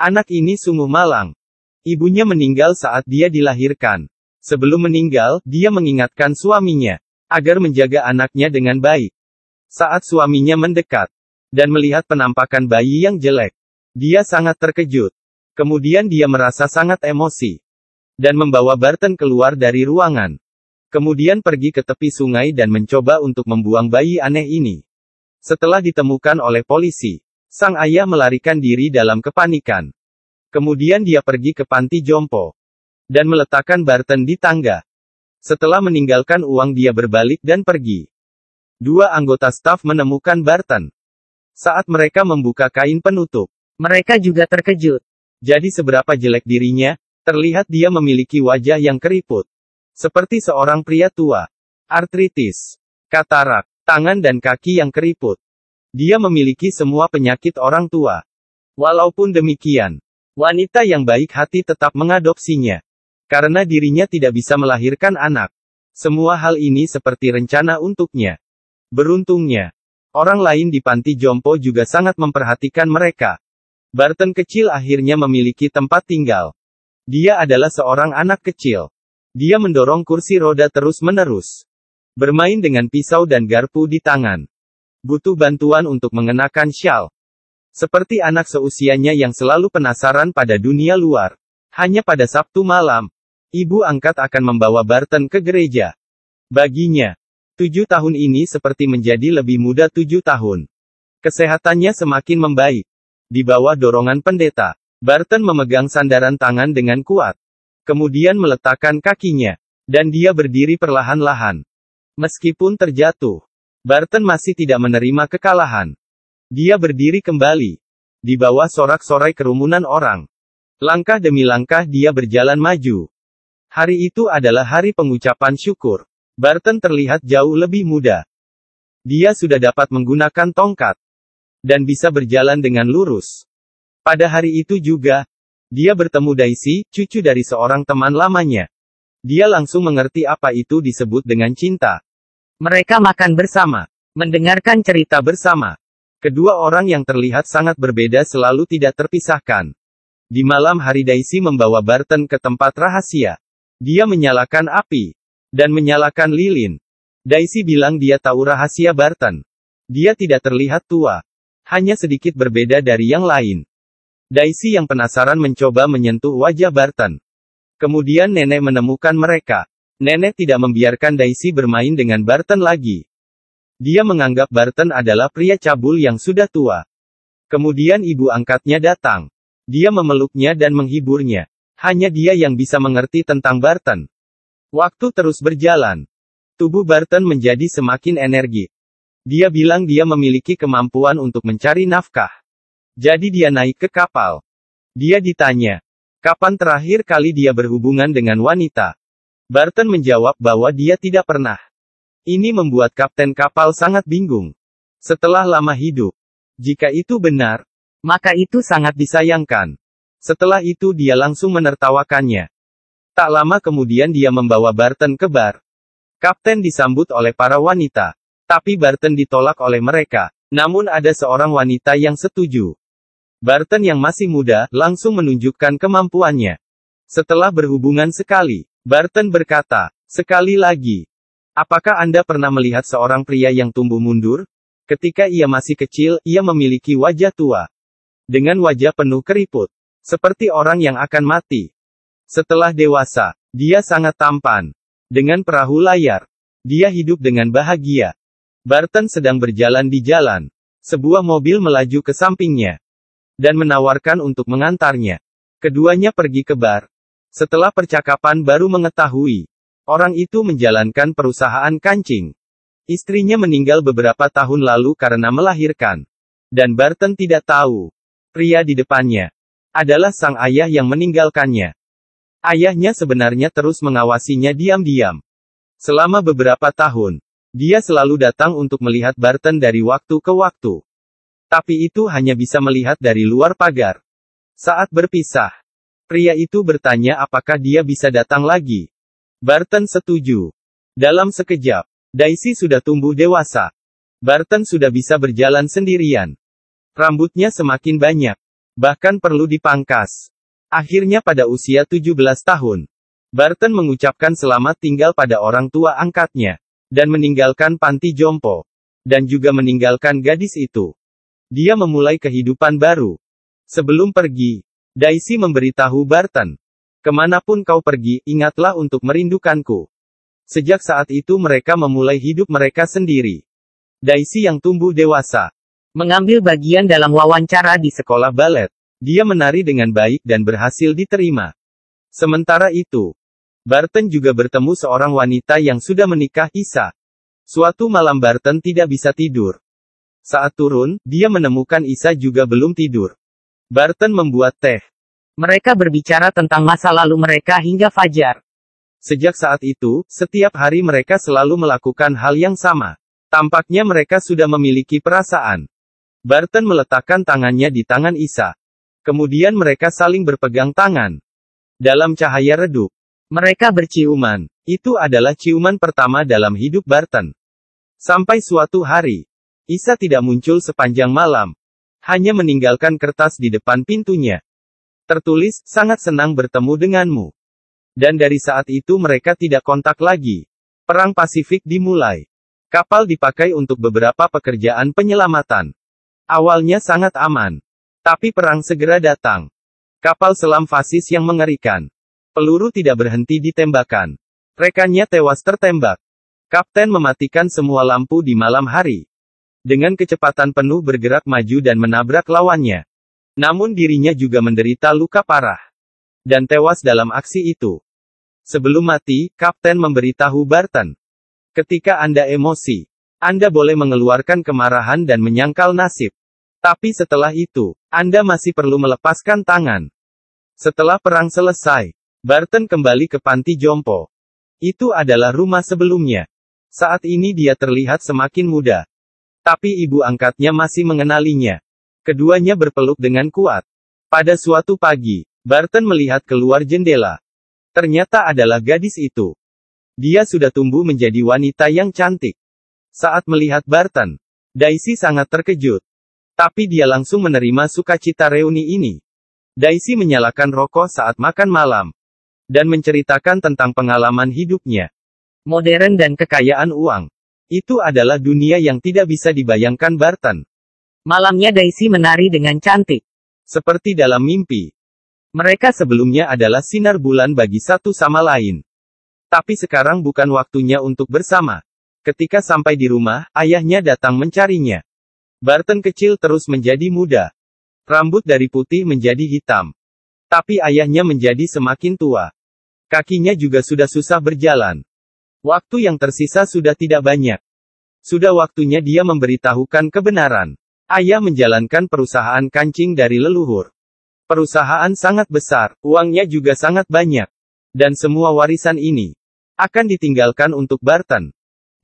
Anak ini sungguh malang. Ibunya meninggal saat dia dilahirkan. Sebelum meninggal, dia mengingatkan suaminya agar menjaga anaknya dengan baik. Saat suaminya mendekat dan melihat penampakan bayi yang jelek, dia sangat terkejut. Kemudian dia merasa sangat emosi dan membawa Barton keluar dari ruangan. Kemudian pergi ke tepi sungai dan mencoba untuk membuang bayi aneh ini. Setelah ditemukan oleh polisi, Sang ayah melarikan diri dalam kepanikan. Kemudian dia pergi ke panti jompo. Dan meletakkan Barton di tangga. Setelah meninggalkan uang dia berbalik dan pergi. Dua anggota staf menemukan Barton. Saat mereka membuka kain penutup. Mereka juga terkejut. Jadi seberapa jelek dirinya, terlihat dia memiliki wajah yang keriput. Seperti seorang pria tua. Artritis. Katarak. Tangan dan kaki yang keriput. Dia memiliki semua penyakit orang tua. Walaupun demikian, wanita yang baik hati tetap mengadopsinya. Karena dirinya tidak bisa melahirkan anak. Semua hal ini seperti rencana untuknya. Beruntungnya, orang lain di panti jompo juga sangat memperhatikan mereka. Barton kecil akhirnya memiliki tempat tinggal. Dia adalah seorang anak kecil. Dia mendorong kursi roda terus-menerus. Bermain dengan pisau dan garpu di tangan. Butuh bantuan untuk mengenakan shawl. Seperti anak seusianya yang selalu penasaran pada dunia luar. Hanya pada Sabtu malam, ibu angkat akan membawa Barton ke gereja. Baginya, tujuh tahun ini seperti menjadi lebih muda tujuh tahun. Kesehatannya semakin membaik. Di bawah dorongan pendeta, Barton memegang sandaran tangan dengan kuat. Kemudian meletakkan kakinya. Dan dia berdiri perlahan-lahan. Meskipun terjatuh, Barton masih tidak menerima kekalahan. Dia berdiri kembali. Di bawah sorak-sorai kerumunan orang. Langkah demi langkah dia berjalan maju. Hari itu adalah hari pengucapan syukur. Barton terlihat jauh lebih muda. Dia sudah dapat menggunakan tongkat. Dan bisa berjalan dengan lurus. Pada hari itu juga, dia bertemu Daisy, cucu dari seorang teman lamanya. Dia langsung mengerti apa itu disebut dengan cinta. Mereka makan bersama, mendengarkan cerita bersama. Kedua orang yang terlihat sangat berbeda selalu tidak terpisahkan. Di malam hari Daisy membawa Barton ke tempat rahasia. Dia menyalakan api dan menyalakan lilin. Daisy bilang dia tahu rahasia Barton. Dia tidak terlihat tua, hanya sedikit berbeda dari yang lain. Daisy yang penasaran mencoba menyentuh wajah Barton. Kemudian nenek menemukan mereka. Nenek tidak membiarkan Daisy bermain dengan Barton lagi. Dia menganggap Barton adalah pria cabul yang sudah tua. Kemudian ibu angkatnya datang. Dia memeluknya dan menghiburnya. Hanya dia yang bisa mengerti tentang Barton. Waktu terus berjalan. Tubuh Barton menjadi semakin energi. Dia bilang dia memiliki kemampuan untuk mencari nafkah. Jadi dia naik ke kapal. Dia ditanya, kapan terakhir kali dia berhubungan dengan wanita? Barton menjawab bahwa dia tidak pernah. Ini membuat kapten kapal sangat bingung. Setelah lama hidup, jika itu benar, maka itu sangat disayangkan. Setelah itu dia langsung menertawakannya. Tak lama kemudian dia membawa Barton ke bar. Kapten disambut oleh para wanita. Tapi Barton ditolak oleh mereka. Namun ada seorang wanita yang setuju. Barton yang masih muda, langsung menunjukkan kemampuannya. Setelah berhubungan sekali, Barton berkata, sekali lagi. Apakah Anda pernah melihat seorang pria yang tumbuh mundur? Ketika ia masih kecil, ia memiliki wajah tua. Dengan wajah penuh keriput. Seperti orang yang akan mati. Setelah dewasa, dia sangat tampan. Dengan perahu layar. Dia hidup dengan bahagia. Barton sedang berjalan di jalan. Sebuah mobil melaju ke sampingnya. Dan menawarkan untuk mengantarnya. Keduanya pergi ke bar, setelah percakapan baru mengetahui, orang itu menjalankan perusahaan kancing. Istrinya meninggal beberapa tahun lalu karena melahirkan. Dan Barton tidak tahu. Pria di depannya adalah sang ayah yang meninggalkannya. Ayahnya sebenarnya terus mengawasinya diam-diam. Selama beberapa tahun, dia selalu datang untuk melihat Barton dari waktu ke waktu. Tapi itu hanya bisa melihat dari luar pagar. Saat berpisah, Pria itu bertanya apakah dia bisa datang lagi. Barton setuju. Dalam sekejap, Daisy sudah tumbuh dewasa. Barton sudah bisa berjalan sendirian. Rambutnya semakin banyak. Bahkan perlu dipangkas. Akhirnya pada usia 17 tahun, Barton mengucapkan selamat tinggal pada orang tua angkatnya. Dan meninggalkan panti jompo. Dan juga meninggalkan gadis itu. Dia memulai kehidupan baru. Sebelum pergi, Daisy memberitahu Barton. Kemanapun kau pergi, ingatlah untuk merindukanku. Sejak saat itu mereka memulai hidup mereka sendiri. Daisy yang tumbuh dewasa. Mengambil bagian dalam wawancara di sekolah balet. Dia menari dengan baik dan berhasil diterima. Sementara itu, Barton juga bertemu seorang wanita yang sudah menikah Isa. Suatu malam Barton tidak bisa tidur. Saat turun, dia menemukan Isa juga belum tidur. Barton membuat teh. Mereka berbicara tentang masa lalu mereka hingga fajar. Sejak saat itu, setiap hari mereka selalu melakukan hal yang sama. Tampaknya mereka sudah memiliki perasaan. Barton meletakkan tangannya di tangan Isa. Kemudian mereka saling berpegang tangan. Dalam cahaya redup, mereka berciuman. Itu adalah ciuman pertama dalam hidup Barton. Sampai suatu hari, Isa tidak muncul sepanjang malam, hanya meninggalkan kertas di depan pintunya. Tertulis, sangat senang bertemu denganmu. Dan dari saat itu mereka tidak kontak lagi. Perang Pasifik dimulai. Kapal dipakai untuk beberapa pekerjaan penyelamatan. Awalnya sangat aman. Tapi perang segera datang. Kapal selam fasis yang mengerikan. Peluru tidak berhenti ditembakkan. Rekannya tewas tertembak. Kapten mematikan semua lampu di malam hari. Dengan kecepatan penuh bergerak maju dan menabrak lawannya. Namun dirinya juga menderita luka parah. Dan tewas dalam aksi itu. Sebelum mati, kapten memberitahu Barton. Ketika Anda emosi, Anda boleh mengeluarkan kemarahan dan menyangkal nasib. Tapi setelah itu, Anda masih perlu melepaskan tangan. Setelah perang selesai, Barton kembali ke panti jompo. Itu adalah rumah sebelumnya. Saat ini dia terlihat semakin muda, tapi ibu angkatnya masih mengenalinya. Keduanya berpeluk dengan kuat. Pada suatu pagi, Barton melihat keluar jendela. Ternyata adalah gadis itu. Dia sudah tumbuh menjadi wanita yang cantik. Saat melihat Barton, Daisy sangat terkejut. Tapi dia langsung menerima sukacita reuni ini. Daisy menyalakan rokok saat makan malam. Dan menceritakan tentang pengalaman hidupnya. Modern dan kekayaan uang. Itu adalah dunia yang tidak bisa dibayangkan Barton. Malamnya Daisy menari dengan cantik. Seperti dalam mimpi. Mereka sebelumnya adalah sinar bulan bagi satu sama lain. Tapi sekarang bukan waktunya untuk bersama. Ketika sampai di rumah, ayahnya datang mencarinya. Barton kecil terus menjadi muda. Rambut dari putih menjadi hitam. Tapi ayahnya menjadi semakin tua. Kakinya juga sudah susah berjalan. Waktu yang tersisa sudah tidak banyak. Sudah waktunya dia memberitahukan kebenaran. Ayah menjalankan perusahaan kancing dari leluhur. Perusahaan sangat besar, uangnya juga sangat banyak. Dan semua warisan ini akan ditinggalkan untuk Barton.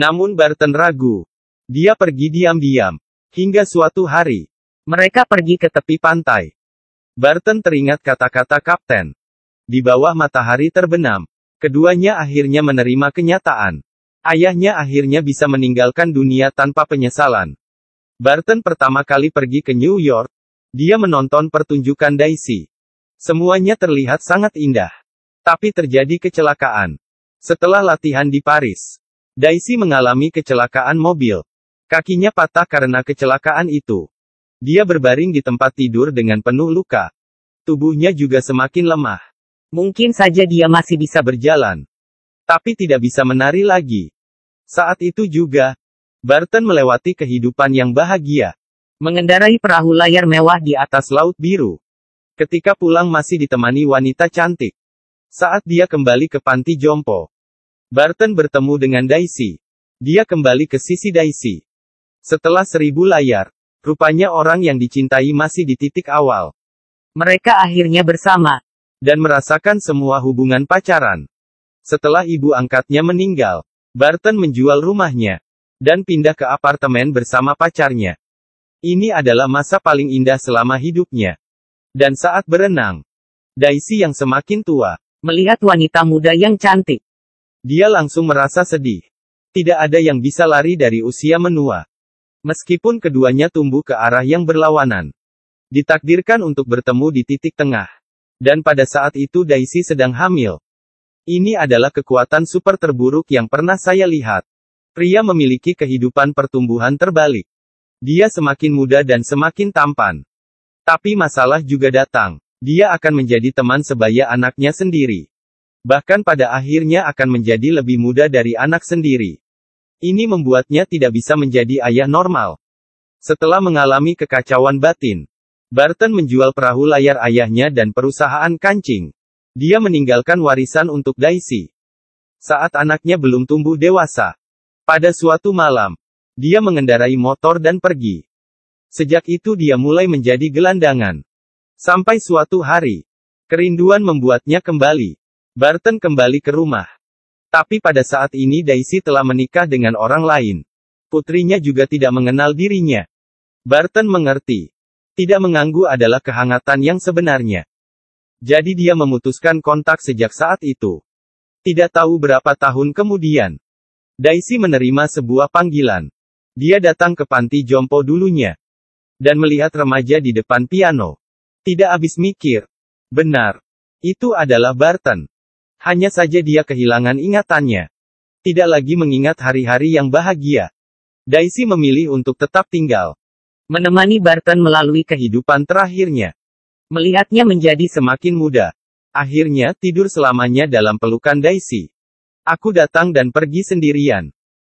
Namun Barton ragu. Dia pergi diam-diam. Hingga suatu hari, mereka pergi ke tepi pantai. Barton teringat kata-kata kapten. Di bawah matahari terbenam, Keduanya akhirnya menerima kenyataan. Ayahnya akhirnya bisa meninggalkan dunia tanpa penyesalan. Barton pertama kali pergi ke New York, dia menonton pertunjukan Daisy. Semuanya terlihat sangat indah. Tapi terjadi kecelakaan. Setelah latihan di Paris, Daisy mengalami kecelakaan mobil. Kakinya patah karena kecelakaan itu. Dia berbaring di tempat tidur dengan penuh luka. Tubuhnya juga semakin lemah. Mungkin saja dia masih bisa berjalan. Tapi tidak bisa menari lagi. Saat itu juga, Barton melewati kehidupan yang bahagia. Mengendarai perahu layar mewah di atas laut biru. Ketika pulang masih ditemani wanita cantik. Saat dia kembali ke panti jompo. Barton bertemu dengan Daisy. Dia kembali ke sisi Daisy. Setelah seribu layar, rupanya orang yang dicintai masih di titik awal. Mereka akhirnya bersama dan merasakan semua hubungan pacaran. Setelah ibu angkatnya meninggal, Barton menjual rumahnya dan pindah ke apartemen bersama pacarnya. Ini adalah masa paling indah selama hidupnya. Dan saat berenang, Daisy yang semakin tua melihat wanita muda yang cantik. Dia langsung merasa sedih. Tidak ada yang bisa lari dari usia menua. Meskipun keduanya tumbuh ke arah yang berlawanan, ditakdirkan untuk bertemu di titik tengah. Dan pada saat itu Daisy sedang hamil. Ini adalah kekuatan super terburuk yang pernah saya lihat. Pria memiliki kehidupan pertumbuhan terbalik. Dia semakin muda dan semakin tampan. Tapi masalah juga datang. Dia akan menjadi teman sebaya anaknya sendiri. Bahkan pada akhirnya akan menjadi lebih muda dari anak sendiri. Ini membuatnya tidak bisa menjadi ayah normal. Setelah mengalami kekacauan batin, Barton menjual perahu layar ayahnya dan perusahaan kancing. Dia meninggalkan warisan untuk Daisy. Saat anaknya belum tumbuh dewasa. Pada suatu malam, dia mengendarai motor dan pergi. Sejak itu dia mulai menjadi gelandangan. Sampai suatu hari, kerinduan membuatnya kembali. Barton kembali ke rumah. Tapi pada saat ini Daisy telah menikah dengan orang lain. Putrinya juga tidak mengenal dirinya. Barton mengerti tidak mengganggu adalah kehangatan yang sebenarnya. Jadi dia memutuskan kontak sejak saat itu. Tidak tahu berapa tahun kemudian. Daisy menerima sebuah panggilan. Dia datang ke panti jompo dulunya. Dan melihat remaja di depan piano. Tidak habis mikir. Benar. Itu adalah Barton. Hanya saja dia kehilangan ingatannya. Tidak lagi mengingat hari-hari yang bahagia. Daisy memilih untuk tetap tinggal menemani Barton melalui kehidupan terakhirnya. Melihatnya menjadi semakin muda. Akhirnya, tidur selamanya dalam pelukan Daisy. Aku datang dan pergi sendirian.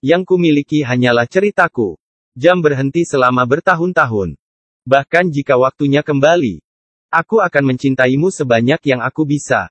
Yang kumiliki hanyalah ceritaku. Jam berhenti selama bertahun-tahun. Bahkan jika waktunya kembali, aku akan mencintaimu sebanyak yang aku bisa.